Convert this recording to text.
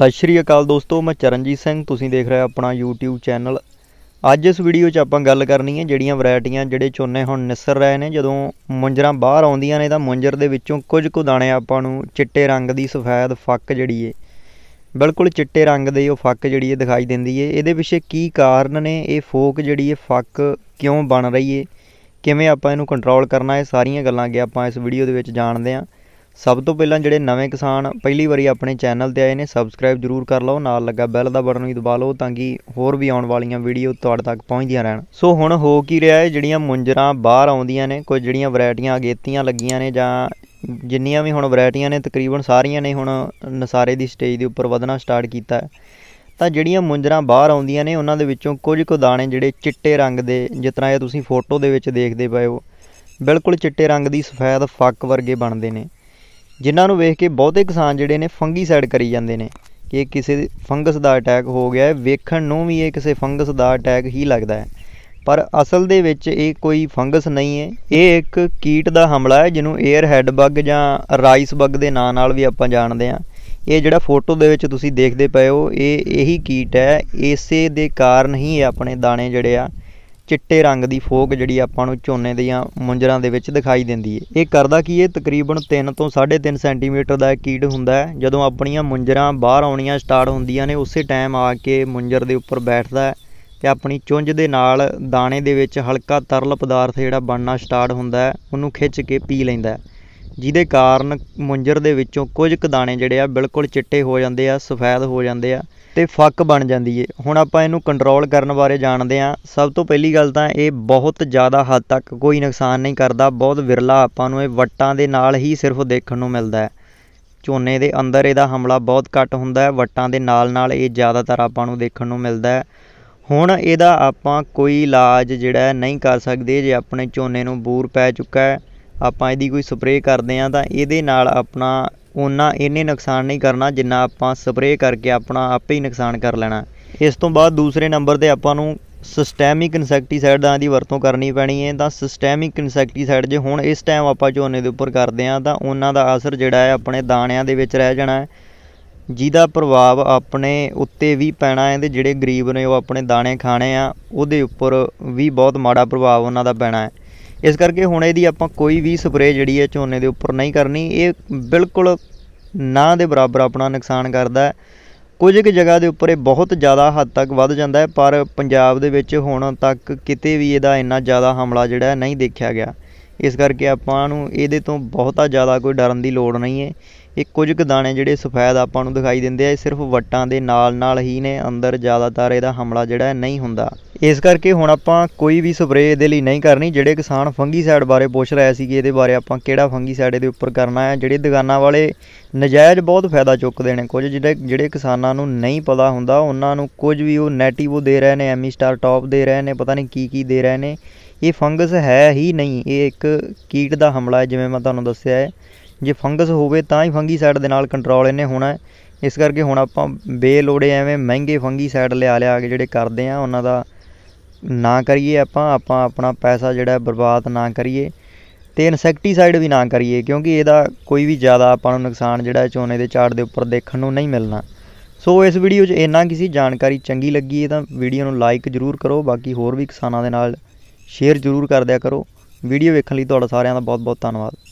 ਸਤਿ ਸ਼੍ਰੀ ਅਕਾਲ ਦੋਸਤੋ ਮੈਂ ਚਰਨਜੀਤ ਸਿੰਘ ਤੁਸੀਂ ਦੇਖ ਰਹੇ ਹੋ ਆਪਣਾ YouTube ਚੈਨਲ ਅੱਜ ਇਸ ਵੀਡੀਓ 'ਚ ਆਪਾਂ ਗੱਲ ਕਰਨੀ ਹੈ ਜਿਹੜੀਆਂ ਵੈਰਾਈਟੀਆਂ ਜਿਹੜੇ ਚੋਨੇ ਹੁਣ ਨਿਸਰ ਰਹੇ ਨੇ ਜਦੋਂ ਮੁੰਜਰਾਂ ਬਾਹਰ ਆਉਂਦੀਆਂ ਨੇ ਤਾਂ ਮੁੰਜਰ ਦੇ ਵਿੱਚੋਂ ਕੁਝ ਕੁ ਦਾਣੇ ਆਪਾਂ ਨੂੰ ਚਿੱਟੇ ਰੰਗ ਦੀ ਸਫੈਦ ਫੱਕ ਜਿਹੜੀ ਏ ਬਿਲਕੁਲ ਚਿੱਟੇ ਰੰਗ ਦੇ ਉਹ ਫੱਕ ਜਿਹੜੀ ਏ ਦਿਖਾਈ ਦਿੰਦੀ ਏ ਇਹਦੇ ਪਿੱਛੇ ਕੀ ਕਾਰਨ ਨੇ ਇਹ ਫੋਕ ਜਿਹੜੀ ਏ ਫੱਕ ਕਿਉਂ ਬਣ ਰਹੀ ਏ ਕਿਵੇਂ ਆਪਾਂ ਇਹਨੂੰ ਕੰਟਰੋਲ ਕਰਨਾ ਇਹ ਸਾਰੀਆਂ ਗੱਲਾਂ ਅੱਗੇ ਆਪਾਂ ਇਸ ਵੀਡੀਓ ਦੇ ਵਿੱਚ ਜਾਣਦੇ ਆਂ ਸਭ ਤੋਂ ਪਹਿਲਾਂ ਜਿਹੜੇ ਨਵੇਂ ਕਿਸਾਨ ਪਹਿਲੀ ਵਾਰੀ ਆਪਣੇ ਚੈਨਲ ਤੇ ਆਏ ਨੇ ਸਬਸਕ੍ਰਾਈਬ ਜਰੂਰ ਕਰ ਲਓ ਨਾਲ ਲੱਗਾ ਬੈਲ ਦਾ ਬਟਨ ਵੀ ਦਬਾ ਲਓ ਤਾਂ ਕਿ ਹੋਰ ਵੀ ਆਉਣ ਵਾਲੀਆਂ ਵੀਡੀਓ ਤੁਹਾਡੇ ਤੱਕ ਪਹੁੰਚਦੀਆਂ ਰਹਿਣ ਸੋ ਹੁਣ ਹੋ ਕੀ ਰਿਹਾ ਹੈ ਜਿਹੜੀਆਂ ਮੁੰਜਰਾਂ ਬਾਹਰ ਆਉਂਦੀਆਂ ਨੇ ਕੁਝ ਜਿਹੜੀਆਂ ਵੈਰਾਈਟੀਆਂ ਅਗੇਤੀਆਂ ਲੱਗੀਆਂ ਨੇ ਜਾਂ ਜਿੰਨੀਆਂ ਵੀ ਹੁਣ ਵੈਰਾਈਟੀਆਂ ਨੇ ਤਕਰੀਬਨ ਸਾਰੀਆਂ ਨੇ ਹੁਣ ਨਸਾਰੇ ਦੀ ਸਟੇਜ ਦੇ ਉੱਪਰ ਵਧਣਾ ਸਟਾਰਟ ਕੀਤਾ ਹੈ ਤਾਂ ਜਿਹੜੀਆਂ ਮੁੰਜਰਾਂ ਬਾਹਰ ਆਉਂਦੀਆਂ ਨੇ ਉਹਨਾਂ ਦੇ ਵਿੱਚੋਂ ਕੁਝ ਕੁ ਦਾਣੇ ਜਿਹੜੇ ਚਿੱਟੇ ਰੰਗ ਦੇ ਜਿਤਨਾ ਇਹ ਤੁਸੀਂ ਫੋਟੋ ਦੇ ਵਿੱਚ ਦੇਖਦੇ ਪਏ ਹੋ ਬਿਲਕੁਲ ਚਿੱਟੇ ਰੰਗ ਦੀ ਸਫੈਦ ਫੱਕ ਵਰਗੇ ਬਣਦੇ ਨੇ ਜਿਨ੍ਹਾਂ ਨੂੰ ਵੇਖ ਕੇ ਬਹੁਤੇ ਕਿਸਾਨ ਜਿਹੜੇ ਨੇ ਫੰਗੀਸਾਈਡ ਕਰੀ ਜਾਂਦੇ ਨੇ ਕਿ ਕਿਸੇ ਫੰਗਸ ਦਾ ਅਟੈਕ ਹੋ ਗਿਆ ਹੈ ਵੇਖਣ ਨੂੰ ਵੀ ਇਹ ਕਿਸੇ ਫੰਗਸ ਦਾ ਅਟੈਕ ਹੀ ਲੱਗਦਾ ਹੈ ਪਰ ਅਸਲ ਦੇ ਵਿੱਚ ਇਹ ਕੋਈ ਫੰਗਸ ਨਹੀਂ ਹੈ ਇਹ ਇੱਕ ਕੀਟ ਦਾ ਹਮਲਾ ਹੈ ਜਿਹਨੂੰ 에ਅਰ ਹੈਡ ਬੱਗ ਜਾਂ ਰਾਈਸ ਬੱਗ ਦੇ ਨਾਂ ਨਾਲ ਵੀ ਆਪਾਂ ਜਾਣਦੇ ਹਾਂ ਇਹ ਜਿਹੜਾ ਫੋਟੋ ਦੇ ਵਿੱਚ ਤੁਸੀਂ ਦੇਖਦੇ ਪਏ ਹੋ ਇਹ ਇਹੀ ਕੀਟ ਹੈ ਇਸੇ ਦੇ ਕਾਰਨ ਹੀ ਆਪਣੇ ਦਾਣੇ ਜਿਹੜੇ ਆ ਚਿੱਟੇ ਰੰਗ ਦੀ ਫੋਕ ਜਿਹੜੀ ਆਪਾਂ ਨੂੰ ਝੋਨੇ ਦੀਆਂ ਮੁੰਜਰਾਂ ਦੇ ਵਿੱਚ ਦਿਖਾਈ ਦਿੰਦੀ ਹੈ ਇਹ ਕਰਦਾ ਕੀ ਇਹ ਤਕਰੀਬਨ 3 ਤੋਂ 3.5 ਸੈਂਟੀਮੀਟਰ ਦਾ ਕੀੜ ਹੁੰਦਾ ਹੈ ਜਦੋਂ ਆਪਣੀਆਂ ਮੁੰਜਰਾਂ ਬਾਹਰ ਆਉਣੀਆਂ ਸਟਾਰਟ ਹੁੰਦੀਆਂ ਨੇ ਉਸੇ ਟਾਈਮ ਆ ਕੇ ਮੁੰਜਰ ਦੇ ਉੱਪਰ ਬੈਠਦਾ ਹੈ ਤੇ ਆਪਣੀ ਚੁੰਝ ਦੇ ਨਾਲ ਦਾਣੇ ਦੇ ਵਿੱਚ ਹਲਕਾ ਤਰਲ ਪਦਾਰਥ ਜਿਹੜਾ ਬਣਨਾ ਸਟਾਰਟ ਹੁੰਦਾ ਹੈ ਉਹਨੂੰ ਖਿੱਚ ਕੇ ਪੀ ਲੈਂਦਾ ਹੈ ਜਿਹਦੇ ਕਾਰਨ ਮੁੰਜਰ ਦੇ ਵਿੱਚੋਂ ਕੁਝ ਕੁ ਦਾਣੇ ਜਿਹੜੇ ਆ ਬਿਲਕੁਲ ਚਿੱਟੇ ਹੋ ਜਾਂਦੇ ਆ ਸਫੈਦ ਹੋ ਜਾਂਦੇ ਆ ਤੇ ਫੱਕ ਬਣ ਜਾਂਦੀ ਏ ਹੁਣ ਆਪਾਂ ਇਹਨੂੰ ਕੰਟਰੋਲ ਕਰਨ ਬਾਰੇ ਜਾਣਦੇ ਆ ਸਭ ਤੋਂ ਪਹਿਲੀ ਗੱਲ ਤਾਂ ਇਹ ਬਹੁਤ ਜ਼ਿਆਦਾ ਹੱਦ ਤੱਕ ਕੋਈ ਨੁਕਸਾਨ ਨਹੀਂ ਕਰਦਾ ਬਹੁਤ ਵਿਰਲਾ ਆਪਾਂ ਨੂੰ ਇਹ ਵੱਟਾਂ ਦੇ ਨਾਲ ਹੀ ਸਿਰਫ ਦੇਖਣ ਨੂੰ ਮਿਲਦਾ ਹੈ ਝੋਨੇ ਦੇ ਅੰਦਰ ਇਹਦਾ ਹਮਲਾ ਬਹੁਤ ਘੱਟ ਹੁੰਦਾ ਹੈ ਵੱਟਾਂ ਦੇ ਨਾਲ-ਨਾਲ ਇਹ ਜ਼ਿਆਦਾਤਰ ਆਪਾਂ ਨੂੰ ਦੇਖਣ ਨੂੰ ਮਿਲਦਾ ਹੈ ਹੁਣ ਇਹਦਾ ਆਪਾਂ ਕੋਈ ਇਲਾਜ ਜਿਹੜਾ ਨਹੀਂ ਕਰ ਸਕਦੇ ਜੇ ਆਪਣੇ ਝੋਨੇ ਨੂੰ ਬੂਰ ਪੈ ਚੁੱਕਾ ਹੈ ਆਪਾਂ ਇਹਦੀ ਕੋਈ ਸਪਰੇਅ ਕਰਦੇ ਆ ਤਾਂ ਇਹਦੇ ਨਾਲ ਆਪਣਾ ਉਹਨਾਂ ਇਹਨੇ ਨੁਕਸਾਨ ਨਹੀਂ ਕਰਨਾ ਜਿੰਨਾ ਆਪਾਂ ਸਪਰੇਅ ਕਰਕੇ ਆਪਣਾ ਆਪੇ ਹੀ ਨੁਕਸਾਨ ਕਰ ਲੈਣਾ ਇਸ ਤੋਂ ਬਾਅਦ ਦੂਸਰੇ ਨੰਬਰ ਤੇ ਆਪਾਂ ਨੂੰ ਸਿਸਟੈਮਿਕ ਇਨਸੈਕਟੀਸਾਈਡਾਂ ਦੀ ਵਰਤੋਂ ਕਰਨੀ ਪੈਣੀ ਹੈ ਤਾਂ ਸਿਸਟੈਮਿਕ ਇਨਸੈਕਟੀਸਾਈਡ ਜੇ ਹੁਣ ਇਸ ਟਾਈਮ ਆਪਾਂ ਝੋਨੇ ਦੇ ਉੱਪਰ ਕਰਦੇ ਆ ਤਾਂ ਉਹਨਾਂ ਦਾ ਅਸਰ ਜਿਹੜਾ ਹੈ ਆਪਣੇ ਦਾਣਿਆਂ ਦੇ ਵਿੱਚ ਰਹਿ ਜਾਣਾ ਹੈ ਜਿਹਦਾ ਪ੍ਰਭਾਵ ਆਪਣੇ ਉੱਤੇ ਵੀ ਪੈਣਾ ਹੈ ਤੇ ਜਿਹੜੇ ਗਰੀਬ ਨੇ ਉਹ ਆਪਣੇ ਦਾਣੇ ਖਾਣੇ ਆ ਉਹਦੇ ਉੱਪਰ ਵੀ ਬਹੁਤ ਮਾੜਾ ਪ੍ਰਭਾਵ ਉਹਨਾਂ ਦਾ ਪੈਣਾ ਹੈ ਇਸ ਕਰਕੇ ਹੁਣ ਇਹਦੀ ਆਪਾਂ ਕੋਈ ਵੀ ਸਪਰੇਅ ਜਿਹੜੀ ਹੈ ਝੋਨੇ ਦੇ ਉੱਪਰ ਨਹੀਂ ਕਰਨੀ ਇਹ ਬਿਲਕੁਲ ਨਾ ਦੇ ਬਰਾਬਰ ਆਪਣਾ ਨੁਕਸਾਨ ਕਰਦਾ ਹੈ ਕੁਝ ਕੁ ਜਗ੍ਹਾ ਦੇ ਉੱਪਰ ਇਹ ਬਹੁਤ ਜ਼ਿਆਦਾ ਹੱਦ ਤੱਕ ਵੱਧ ਜਾਂਦਾ ਹੈ ਪਰ ਪੰਜਾਬ ਦੇ ਵਿੱਚ ਹੁਣ ਤੱਕ ਕਿਤੇ ਵੀ ਇਹਦਾ ਇੰਨਾ ਜ਼ਿਆਦਾ ਹਮਲਾ ਜਿਹੜਾ ਨਹੀਂ ਦੇਖਿਆ ਗਿਆ ਇਸ ਕਰਕੇ ਆਪਾਂ ਨੂੰ ਇਹਦੇ ਤੋਂ ਬਹੁਤਾ ਜ਼ਿਆਦਾ ਕੋਈ ਡਰਨ ਦੀ ਲੋੜ ਨਹੀਂ ਹੈ ਇਹ ਕੁਝ ਕੁ ਦਾਣੇ ਜਿਹੜੇ ਸਫੈਦ ਆਪਾਂ ਨੂੰ ਦਿਖਾਈ ਦਿੰਦੇ ਆ ਇਹ ਸਿਰਫ ਵਟਾਂ ਦੇ ਨਾਲ ਨਾਲ ਹੀ ਨੇ ਅੰਦਰ ਜ਼ਿਆਦਾਤਰ ਇਹਦਾ ਹਮਲਾ ਜਿਹੜਾ ਨਹੀਂ ਹੁੰਦਾ ਇਸ ਕਰਕੇ ਹੁਣ ਆਪਾਂ ਕੋਈ ਵੀ ਸਪਰੇਅ ਇਹਦੇ ਲਈ ਨਹੀਂ ਕਰਨੀ ਜਿਹੜੇ ਕਿਸਾਨ ਫੰਗੀਸਾਈਡ ਬਾਰੇ ਪੁੱਛ ਰਿਹਾ ਸੀ ਕਿ ਇਹਦੇ ਬਾਰੇ ਆਪਾਂ ਕਿਹੜਾ ਫੰਗੀਸਾਈਡ ਦੇ ਉੱਪਰ ਕਰਨਾ ਹੈ ਜਿਹੜੇ ਦੁਕਾਨਾਂ ਵਾਲੇ ਨਜਾਇਜ਼ ਬਹੁਤ ਫਾਇਦਾ ਚੁੱਕਦੇ ਨੇ ਕੁਝ ਜਿਹੜੇ ਜਿਹੜੇ ਕਿਸਾਨਾਂ ਨੂੰ ਨਹੀਂ ਪਤਾ ਹੁੰਦਾ ਉਹਨਾਂ ਨੂੰ ਕੁਝ ਵੀ ਉਹ ਉਹ ਦੇ ਰਹੇ ਨੇ ਐਮੀ ਸਟਾਰ ਟੌਪ ਦੇ ਰਹੇ ਨੇ ਪਤਾ ਨਹੀਂ ਕੀ ਕੀ ਦੇ ਰਹੇ ਨੇ ਇਹ ਫੰਗਸ ਹੈ ਹੀ ਨਹੀਂ ਇਹ ਇੱਕ ਕੀਟ ਦਾ ਹਮਲਾ ਹੈ ਜਿਵੇਂ ਮੈਂ ਤੁਹਾਨੂੰ ਦੱਸਿਆ ਹੈ ਜੇ ਫੰਗਸ ਹੋਵੇ ਤਾਂ ਹੀ ਫੰਗੀਸਾਈਡ ਦੇ ਨਾਲ ਕੰਟਰੋਲ ਇਹਨੇ ਹੋਣਾ ਇਸ ਕਰਕੇ ਹੁਣ ਆਪਾਂ ਬੇਲੋੜੇ ਐਵੇਂ ਮਹਿੰਗੇ ਫੰਗੀਸਾਈਡ ਲਿਆ ਲਿਆ ਕੇ ਜਿਹੜੇ ਕਰਦੇ ਆ ਉਹਨਾਂ ਦਾ ਨਾ ਕਰੀਏ ਆਪਾਂ ਆਪਾਂ ਆਪਣਾ ਪੈਸਾ ਜਿਹੜਾ ਬਰਬਾਦ ਨਾ ਕਰੀਏ ਤੇ ਇਨਸੈਕਟੀਸਾਈਡ ਵੀ ਨਾ ਕਰੀਏ ਕਿਉਂਕਿ ਇਹਦਾ ਕੋਈ ਵੀ ਜ਼ਿਆਦਾ ਆਪਾਂ ਨੂੰ ਨੁਕਸਾਨ ਜਿਹੜਾ ਝੋਨੇ ਦੇ ਝਾੜ ਦੇ ਉੱਪਰ ਦੇਖਣ ਨੂੰ ਨਹੀਂ ਮਿਲਣਾ ਸੋ ਇਸ ਵੀਡੀਓ 'ਚ ਇੰਨਾ ਕੀ ਸੀ ਜਾਣਕਾਰੀ ਚੰਗੀ ਲੱਗੀ ਤਾਂ ਵੀਡੀਓ ਨੂੰ ਲਾਈਕ ਜ਼ਰੂਰ ਕਰੋ ਬਾਕੀ ਹੋਰ ਵੀ ਕਿਸਾਨਾਂ ਦੇ ਨਾਲ ਸ਼ੇਅਰ ਜ਼ਰੂਰ ਕਰ ਦਿਆ ਕਰੋ ਵੀਡੀਓ ਵੇਖਣ ਲਈ ਤੁਹਾਡਾ ਸਾਰਿਆਂ ਦਾ ਬਹੁਤ ਬਹੁਤ ਧੰਨਵਾਦ